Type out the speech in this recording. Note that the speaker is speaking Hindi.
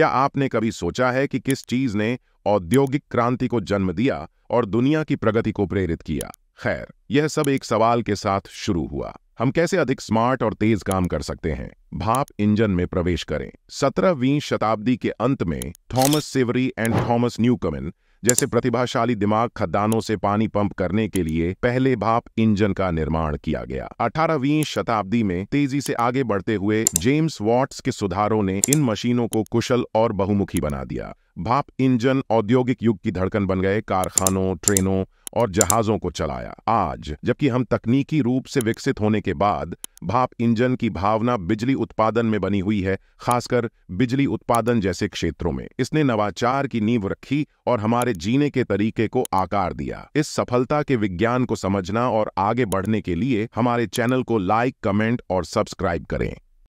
क्या आपने कभी सोचा है कि किस चीज ने औद्योगिक क्रांति को जन्म दिया और दुनिया की प्रगति को प्रेरित किया खैर यह सब एक सवाल के साथ शुरू हुआ हम कैसे अधिक स्मार्ट और तेज काम कर सकते हैं भाप इंजन में प्रवेश करें सत्रहवीं शताब्दी के अंत में Thomas Savery and Thomas Newcomen जैसे प्रतिभाशाली दिमाग खदानों से पानी पंप करने के लिए पहले भाप इंजन का निर्माण किया गया 18वीं शताब्दी में तेजी से आगे बढ़ते हुए जेम्स वॉट्स के सुधारों ने इन मशीनों को कुशल और बहुमुखी बना दिया भाप इंजन औद्योगिक युग की धड़कन बन गए कारखानों ट्रेनों और जहाजों को चलाया आज जबकि हम तकनीकी रूप से विकसित होने के बाद भाप इंजन की भावना बिजली उत्पादन में बनी हुई है खासकर बिजली उत्पादन जैसे क्षेत्रों में इसने नवाचार की नींव रखी और हमारे जीने के तरीके को आकार दिया इस सफलता के विज्ञान को समझना और आगे बढ़ने के लिए हमारे चैनल को लाइक कमेंट और सब्सक्राइब करें